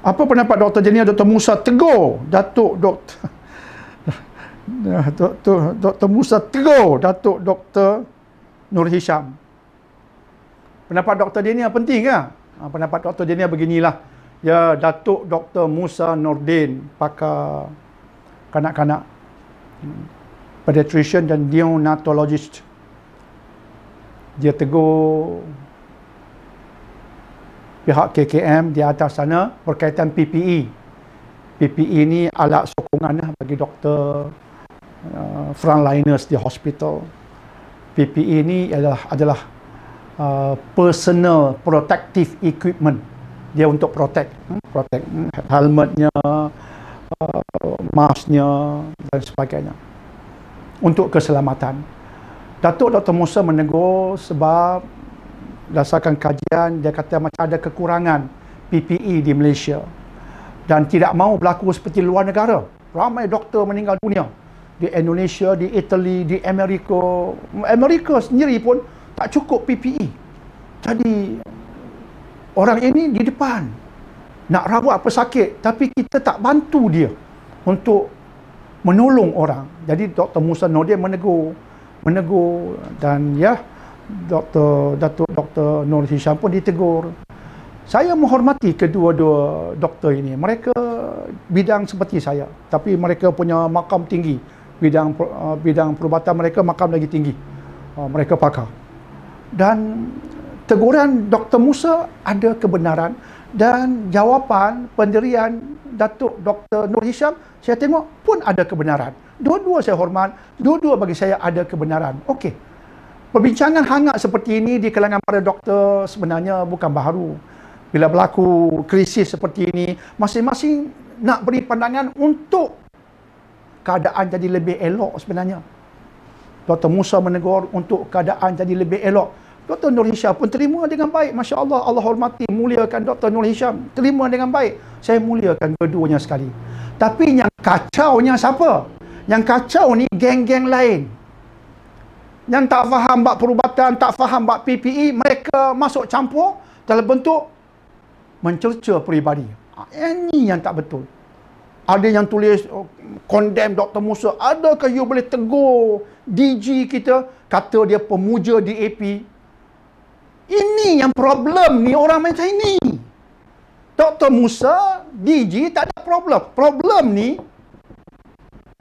Apa pendapat Dr. Jenia Dr. Musa tegur Datuk Dr. Dr. Dr. Musa tegur Datuk Dr. Nur Hisham. Pendapat Dr. Jenia penting ke? Ha, pendapat Dr. Jenia beginilah. Ya, Datuk Dr. Musa Nordin pakar kanak-kanak hmm, pediatrician dan neonatologist. Dia tegur pihak KKM di atas sana berkaitan PPE. PPE ini alat sokongan lah bagi doktor uh, frontliners di hospital. PPE ini adalah, adalah uh, personal protective equipment. Dia untuk protect, hmm, protect hmm, helmetnya, uh, masknya dan sebagainya. Untuk keselamatan. Datuk Dr. Musa menegur sebab berdasarkan kajian dia kata macam ada kekurangan PPE di Malaysia dan tidak mahu berlaku seperti luar negara ramai doktor meninggal dunia di Indonesia, di Italy, di Amerika Amerika sendiri pun tak cukup PPE jadi orang ini di depan nak rawat apa sakit tapi kita tak bantu dia untuk menolong orang jadi Dr. Musa Nordin menegur menegur dan ya yeah, Dr. Dato Dr. Nur Hisham pun ditegur. Saya menghormati kedua-dua doktor ini. Mereka bidang seperti saya. Tapi mereka punya makam tinggi. Bidang uh, bidang perubatan mereka makam lagi tinggi. Uh, mereka pakar. Dan teguran Dr. Musa ada kebenaran. Dan jawapan pendirian Datuk Dr. Nur Hisham saya tengok pun ada kebenaran. Dua-dua saya hormat. Dua-dua bagi saya ada kebenaran. Okey. Perbincangan hangat seperti ini di kalangan para doktor sebenarnya bukan baru. Bila berlaku krisis seperti ini, masing-masing nak beri pandangan untuk keadaan jadi lebih elok sebenarnya. Dr. Musa menegur untuk keadaan jadi lebih elok. Dr. Nur Hisham pun terima dengan baik. Masya Allah, Allah hormati, muliakan Dr. Nur Hisham. Terima dengan baik. Saya muliakan keduanya sekali. Tapi yang kacau ni siapa? Yang kacau ni geng-geng lain yang tak faham bab perubatan, tak faham bab PPE, mereka masuk campur dalam bentuk mencerca peribadi. Ini ah, yang tak betul. Ada yang tulis oh, condemn Dr. Musa. Adakah you boleh tegur DG kita? Kata dia pemuja DAP. Ini yang problem ni orang macam ini. Dr. Musa, DG tak ada problem. Problem ni,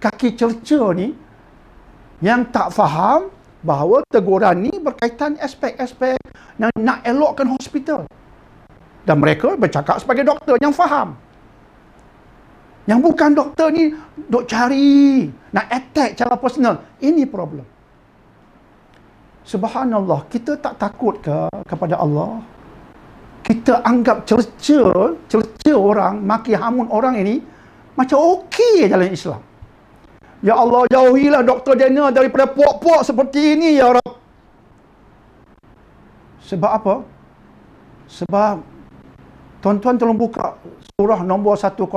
kaki cerca ni, yang tak faham, bahawa teguran ni berkaitan aspek-aspek yang nak elokkan hospital. Dan mereka bercakap sebagai doktor yang faham. Yang bukan doktor ni duk cari, nak attack cara personal. Ini problem. Subhanallah, kita tak takut ke kepada Allah? Kita anggap cerca, cerca orang, maki hamun orang ini macam okey dalam Islam. Ya Allah jauhilah Dr. Daniel daripada puak-puak seperti ini ya Rab. Sebab apa? Sebab tuan-tuan tolong buka surah nombor 104.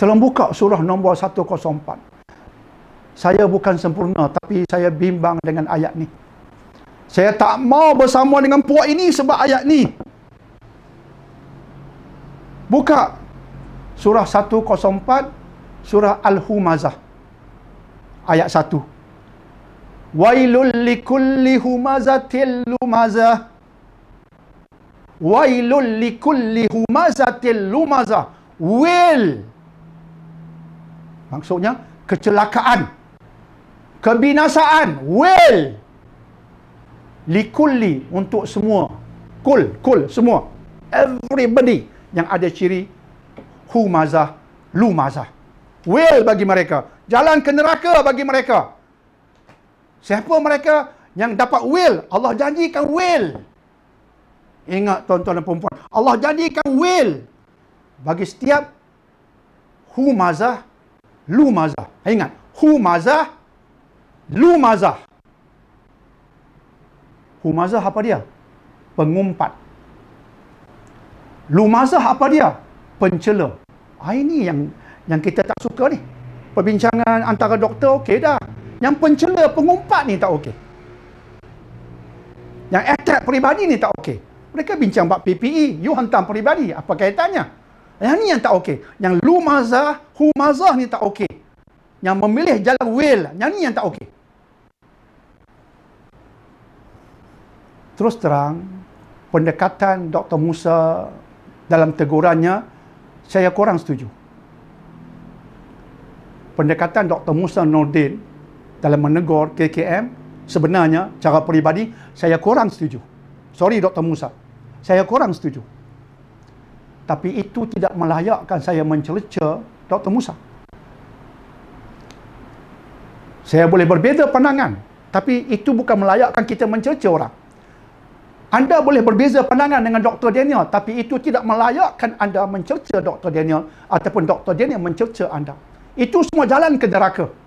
Tolong buka surah nombor 104. Saya bukan sempurna tapi saya bimbang dengan ayat ni. Saya tak mau bersama dengan puak ini sebab ayat ni. Buka surah 104 surah al-humazah ayat 1 wailul likulli humazatil lumazah wailul likulli humazatil lumazah will maksudnya kecelakaan kebinasaan will likulli untuk semua kul kul semua everybody yang ada ciri humazah lumazah. Will bagi mereka. Jalan ke neraka bagi mereka. Siapa mereka yang dapat will? Allah janjikan will. Ingat tuan-tuan dan perempuan. Allah janjikan will. Bagi setiap humazah lumazah. Ingat. Humazah lumazah. Humazah apa dia? Pengumpat. Lumazah apa dia? pencela. Ah, ini yang yang kita tak suka ni. Perbincangan antara doktor okey dah. Yang pencela pengumpat ni tak okey. Yang attack peribadi ni tak okey. Mereka bincang bab PPE, you hantam peribadi, apa kaitannya? Yang ni yang tak okey. Yang lu mazah, hu mazah ni tak okey. Yang memilih jalan will, yang ni yang tak okey. Terus terang, pendekatan Dr. Musa dalam tegurannya, saya kurang setuju. Pendekatan Dr. Musa Nordin dalam menegur KKM sebenarnya cara peribadi saya kurang setuju. Sorry Dr. Musa. Saya kurang setuju. Tapi itu tidak melayakkan saya mencelca Dr. Musa. Saya boleh berbeza pandangan. Tapi itu bukan melayakkan kita mencerca orang. Anda boleh berbeza pandangan dengan Dr. Daniel tapi itu tidak melayakkan anda mencerca Dr. Daniel ataupun Dr. Daniel mencerca anda. Itu semua jalan ke neraka.